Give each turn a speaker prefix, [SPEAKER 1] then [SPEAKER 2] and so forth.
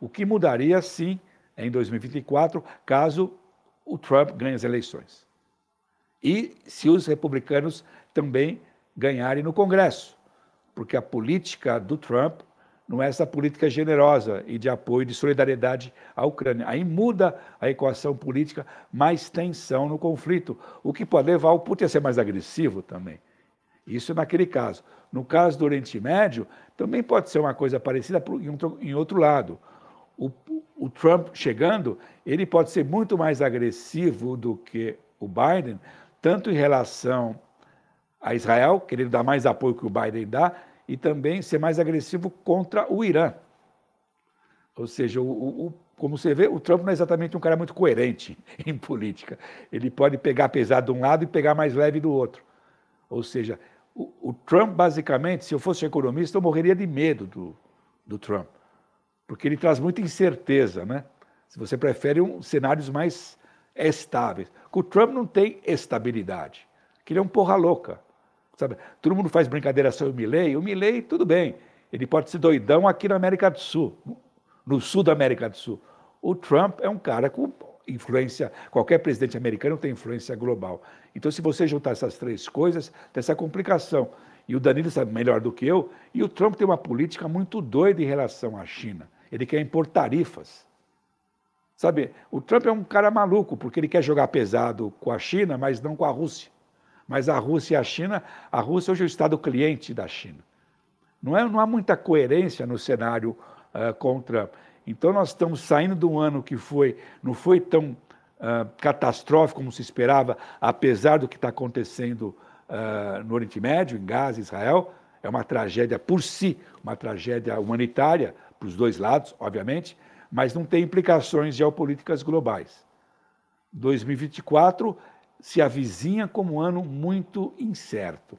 [SPEAKER 1] o que mudaria sim em 2024, caso o Trump ganhe as eleições. E se os republicanos também ganharem no Congresso, porque a política do Trump não é essa política generosa e de apoio, e de solidariedade à Ucrânia. Aí muda a equação política, mais tensão no conflito, o que pode levar o Putin a ser mais agressivo também. Isso naquele caso. No caso do Oriente Médio, também pode ser uma coisa parecida em outro lado o, o Trump chegando, ele pode ser muito mais agressivo do que o Biden, tanto em relação a Israel, querendo dar mais apoio que o Biden dá, e também ser mais agressivo contra o Irã. Ou seja, o, o, como você vê, o Trump não é exatamente um cara muito coerente em política. Ele pode pegar pesado de um lado e pegar mais leve do outro. Ou seja, o, o Trump, basicamente, se eu fosse economista, eu morreria de medo do, do Trump porque ele traz muita incerteza, né? Se você prefere um, cenários mais estáveis. O Trump não tem estabilidade, que ele é um porra louca. Sabe? Todo mundo faz brincadeira sobre o Milley. O Milley, tudo bem, ele pode ser doidão aqui na América do Sul, no sul da América do Sul. O Trump é um cara com influência, qualquer presidente americano tem influência global. Então, se você juntar essas três coisas, tem essa complicação. E o Danilo sabe melhor do que eu, e o Trump tem uma política muito doida em relação à China ele quer impor tarifas. Sabe, o Trump é um cara maluco, porque ele quer jogar pesado com a China, mas não com a Rússia. Mas a Rússia e a China, a Rússia hoje é o Estado cliente da China. Não, é, não há muita coerência no cenário uh, com o Trump. Então nós estamos saindo de um ano que foi, não foi tão uh, catastrófico como se esperava, apesar do que está acontecendo uh, no Oriente Médio, em Gaza, Israel. É uma tragédia por si, uma tragédia humanitária, para os dois lados, obviamente, mas não tem implicações geopolíticas globais. 2024 se avizinha como um ano muito incerto.